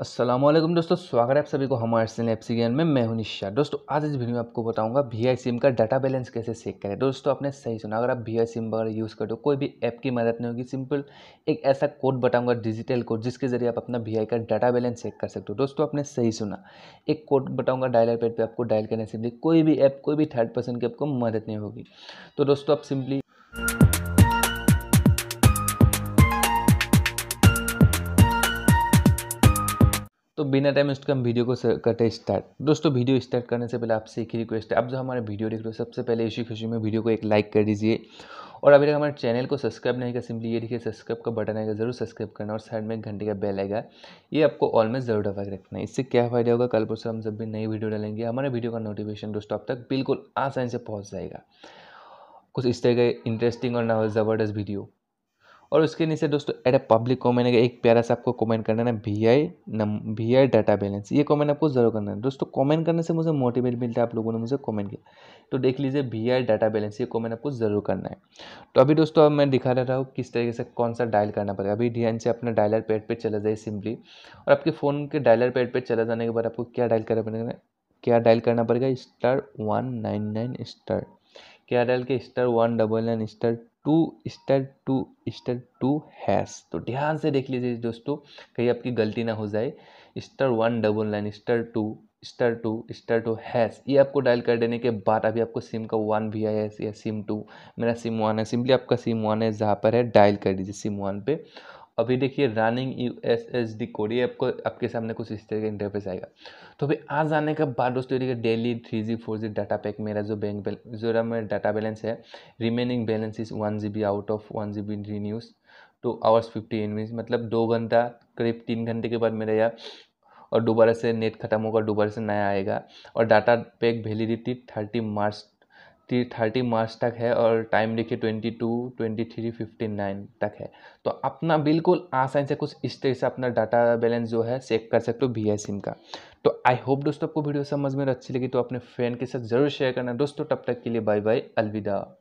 असलम दोस्तों स्वागत है आप सभी को हमारे चैनल सी में मैं हूं निशा दोस्तों आज इस वीडियो में आपको बताऊंगा वी आई सिम का डाटा बैलेंस कैसे चेक करें दोस्तों आपने सही सुना अगर आप वी आई सिम वगैरह यूज़ करते हो कोई भी ऐप की मदद नहीं होगी सिंपल एक ऐसा कोड बताऊंगा डिजिटल कोड जिसके जरिए आप अपना वी का डाटा बैलेंस चेक कर सकते हो दोस्तों आपने सही सुना एक कोड बताऊँगा डायलर पेड पर आपको डायल करने से कोई भी ऐप कोई भी थर्ड पर्सन की आपको मदद नहीं होगी तो दोस्तों आप सिंपली तो बिना टाइम वेस्ट हम वीडियो को करते स्टार्ट दोस्तों वीडियो स्टार्ट करने से पहले आपसे एक ही रिक्वेस्ट है आप जो हमारे वीडियो देख रहे हो सबसे पहले इसी खुशी में वीडियो को एक लाइक कर दीजिए और अभी तक हमारे चैनल को सब्सक्राइब नहीं किया सिंपली ये देखिए सब्सक्राइब का बटन आएगा जरूर सब्सक्राइब करना और साइड में घंटे का बेल आएगा ये आपको ऑल में जरूर दबा रखना है इससे क्या फायदा होगा कल परसों हम जब भी नई वीडियो डालेंगे हमारे वीडियो का नोटिफिकेशन दोस्तों अब तक बिल्कुल आसानी से पहुँच जाएगा कुछ इस तरह का इंटरेस्टिंग और ना ज़बरदस्त वीडियो और उसके नीचे दोस्तों एड ए पब्लिक कॉमेंट है एक प्यारा सा आपको कमेंट करना है वी आई नम वी आई डाटा बैलेंस ये कमेंट आपको जरूर करना है दोस्तों कमेंट करने से मुझे मोटिवेट मिलता है आप लोगों ने मुझे कमेंट किया तो देख लीजिए वी आई डाटा बैलेंस ये कमेंट आपको जरूर करना है तो अभी दोस्तों अब मैं दिखा रहा हूँ किस तरीके से कौन सा डायल करना पड़ेगा अभी ध्यान से अपना डायलर पैड पर चला जाए सिंपली और आपके फ़ोन के डायलर पैड पर चला जाने के बाद आपको क्या डायल करना पड़ेगा क्या डायल करना पड़ेगा star one nine nine star Kerala के star one double nine star two star two star two hash तो ध्यान से देख लीजिए दोस्तों कहीं आपकी गलती ना हो जाए star one double nine star two star two star two hash ये आपको डायल कर देने के बाद अभी आपको सिम का वन भी आया है या सिम टू मेरा सिम वन है सिंपली आपका सिम वन है जहाँ पर है डायल कर दीजिए सिम वन पे अभी देखिए running U S S D code ये आपको आपके सामने कुछ इस तरह का इंटरफेस आएगा तो अभी आ जाने के बाद दोस्तों देखिए daily three G four G data pack मेरा जो बैंक जो मेरा डाटा बैलेंस है remaining balance is one G B out of one G B renews two hours fifty and minutes मतलब दो घंटा करीब तीन घंटे के बाद मेरा यह और दोबारा से नेट खत्म होगा दोबारा से नया आएगा और data pack validity thirty March thirty March तक है और टाइम देखिए twenty two twenty three fifty nine तक है तो अपना बिल्कुल आसानी से कुछ इस तरह से अपना डाटा बैलेंस जो है चेक कर सकते हो वी आई सिम का तो आई होप दोस्तों आपको वीडियो समझ में अच्छी लगी तो अपने फ्रेंड के साथ जरूर शेयर करना दोस्तों तब तक के लिए बाय बाय अलविदा